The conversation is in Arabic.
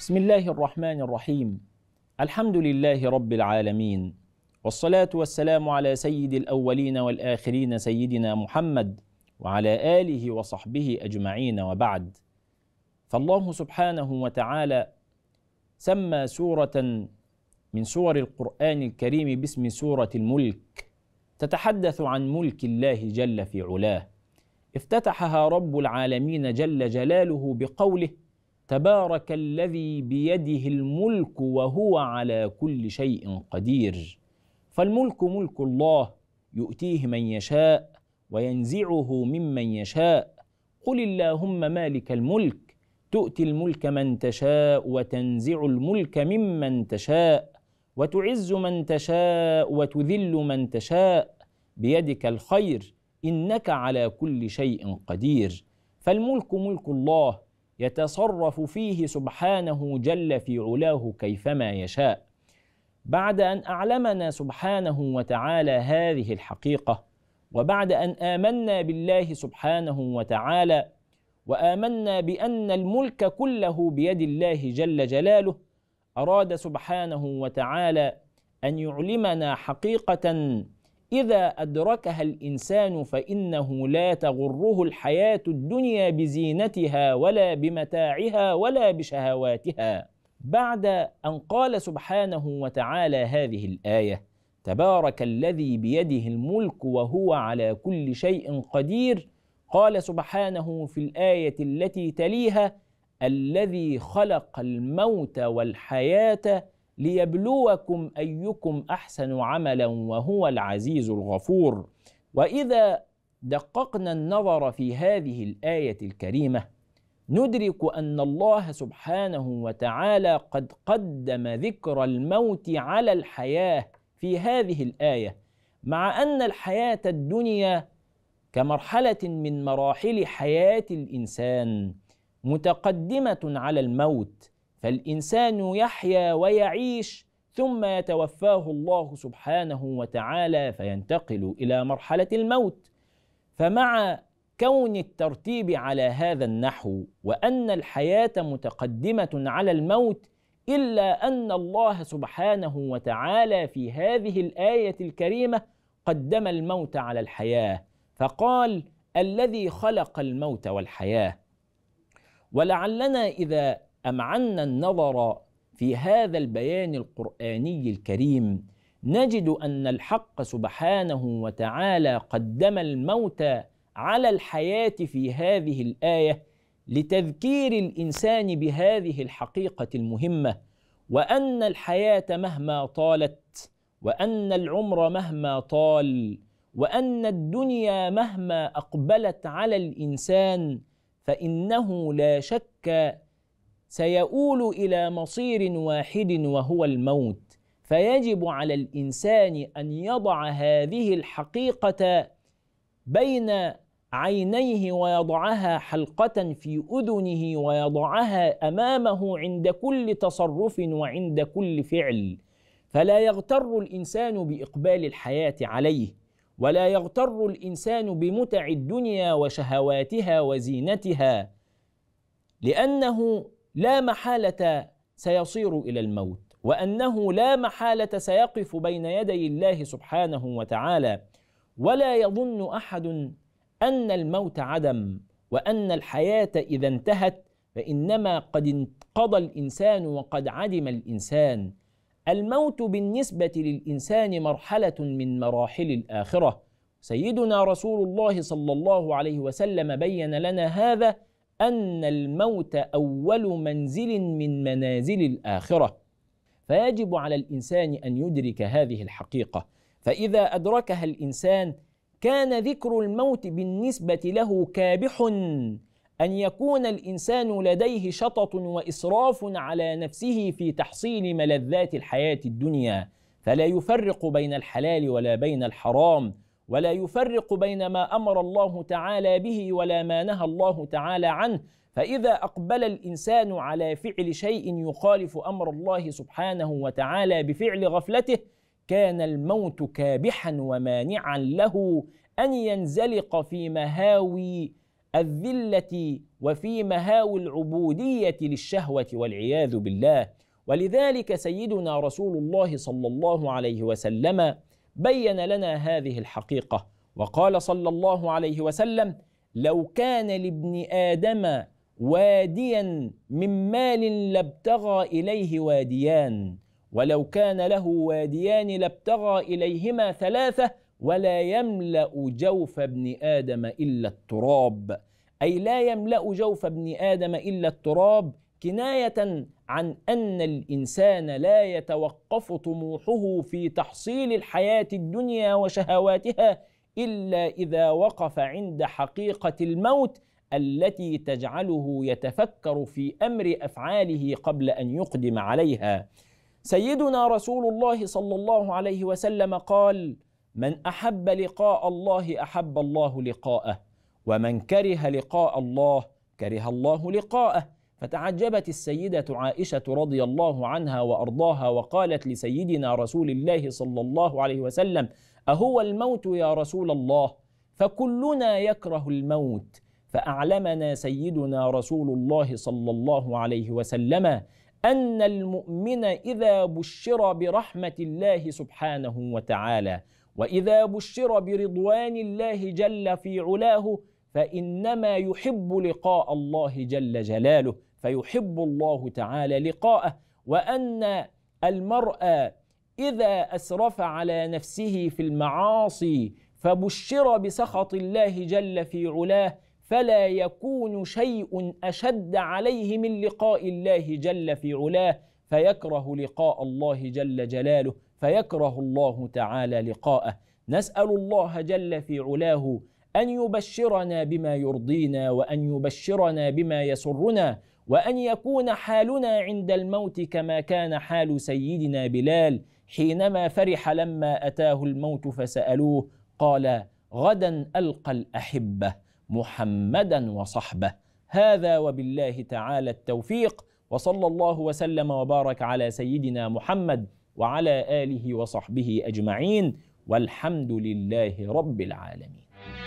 بسم الله الرحمن الرحيم الحمد لله رب العالمين والصلاة والسلام على سيد الأولين والآخرين سيدنا محمد وعلى آله وصحبه أجمعين وبعد فالله سبحانه وتعالى سمى سورة من سور القرآن الكريم باسم سورة الملك تتحدث عن ملك الله جل في علاه افتتحها رب العالمين جل جلاله بقوله تبارك الذي بيده الملك وهو على كل شيء قدير فالملك ملك الله يؤتيه من يشاء وينزعه ممن يشاء قل اللهم مالك الملك تؤتي الملك من تشاء وتنزع الملك ممن تشاء وتعز من تشاء وتذل من تشاء بيدك الخير انك على كل شيء قدير فالملك ملك الله يتصرف فيه سبحانه جل في علاه كيفما يشاء بعد ان اعلمنا سبحانه وتعالى هذه الحقيقه وبعد ان امنا بالله سبحانه وتعالى وامنا بان الملك كله بيد الله جل جلاله اراد سبحانه وتعالى ان يعلمنا حقيقه إذا أدركها الإنسان فإنه لا تغره الحياة الدنيا بزينتها ولا بمتاعها ولا بشهواتها. بعد أن قال سبحانه وتعالى هذه الآية: تبارك الذي بيده الملك وهو على كل شيء قدير، قال سبحانه في الآية التي تليها: الذي خلق الموت والحياة ليبلوكم ايكم احسن عملا وهو العزيز الغفور واذا دققنا النظر في هذه الايه الكريمه ندرك ان الله سبحانه وتعالى قد قدم ذكر الموت على الحياه في هذه الايه مع ان الحياه الدنيا كمرحله من مراحل حياه الانسان متقدمه على الموت فالإنسان يحيا ويعيش ثم يتوفاه الله سبحانه وتعالى فينتقل إلى مرحلة الموت فمع كون الترتيب على هذا النحو وأن الحياة متقدمة على الموت إلا أن الله سبحانه وتعالى في هذه الآية الكريمة قدم الموت على الحياة فقال الذي خلق الموت والحياة ولعلنا إذا امعنا النظر في هذا البيان القراني الكريم نجد ان الحق سبحانه وتعالى قدم الموت على الحياه في هذه الايه لتذكير الانسان بهذه الحقيقه المهمه وان الحياه مهما طالت وان العمر مهما طال وان الدنيا مهما اقبلت على الانسان فانه لا شك سيؤول الى مصير واحد وهو الموت فيجب على الانسان ان يضع هذه الحقيقه بين عينيه ويضعها حلقة في أذنه ويضعها أمامه عند كل تصرف وعند كل فعل فلا يغتر الإنسان بإقبال الحياة عليه ولا يغتر الإنسان بمتع الدنيا وشهواتها وزينتها لأنه لا محاله سيصير الى الموت وانه لا محاله سيقف بين يدي الله سبحانه وتعالى ولا يظن احد ان الموت عدم وان الحياه اذا انتهت فانما قد انقضى الانسان وقد عدم الانسان الموت بالنسبه للانسان مرحله من مراحل الاخره سيدنا رسول الله صلى الله عليه وسلم بين لنا هذا أن الموت أول منزل من منازل الآخرة فيجب على الإنسان أن يدرك هذه الحقيقة فإذا أدركها الإنسان كان ذكر الموت بالنسبة له كابح أن يكون الإنسان لديه شطط وإسراف على نفسه في تحصيل ملذات الحياة الدنيا فلا يفرق بين الحلال ولا بين الحرام ولا يفرق بين ما امر الله تعالى به ولا ما نهى الله تعالى عنه فاذا اقبل الانسان على فعل شيء يخالف امر الله سبحانه وتعالى بفعل غفلته كان الموت كابحا ومانعا له ان ينزلق في مهاوي الذله وفي مهاوي العبوديه للشهوه والعياذ بالله ولذلك سيدنا رسول الله صلى الله عليه وسلم بين لنا هذه الحقيقه وقال صلى الله عليه وسلم لو كان لابن ادم واديا من مال لابتغى اليه واديان ولو كان له واديان لابتغى اليهما ثلاثه ولا يملا جوف ابن ادم الا التراب اي لا يملا جوف ابن ادم الا التراب كنايه عن ان الانسان لا يتوقف طموحه في تحصيل الحياه الدنيا وشهواتها الا اذا وقف عند حقيقه الموت التي تجعله يتفكر في امر افعاله قبل ان يقدم عليها سيدنا رسول الله صلى الله عليه وسلم قال من احب لقاء الله احب الله لقاءه ومن كره لقاء الله كره الله لقاءه فتعجبت السيدة عائشة رضي الله عنها وأرضاها وقالت لسيدنا رسول الله صلى الله عليه وسلم: أهو الموت يا رسول الله؟ فكلنا يكره الموت، فأعلمنا سيدنا رسول الله صلى الله عليه وسلم أن المؤمن إذا بشر برحمة الله سبحانه وتعالى، وإذا بشر برضوان الله جل في علاه فانما يحب لقاء الله جل جلاله فيحب الله تعالى لقاءه وان المرء اذا اسرف على نفسه في المعاصي فبشر بسخط الله جل في علاه فلا يكون شيء اشد عليه من لقاء الله جل في علاه فيكره لقاء الله جل جلاله فيكره الله تعالى لقاءه نسال الله جل في علاه ان يبشرنا بما يرضينا وان يبشرنا بما يسرنا وان يكون حالنا عند الموت كما كان حال سيدنا بلال حينما فرح لما اتاه الموت فسالوه قال غدا القى الاحبه محمدا وصحبه هذا وبالله تعالى التوفيق وصلى الله وسلم وبارك على سيدنا محمد وعلى اله وصحبه اجمعين والحمد لله رب العالمين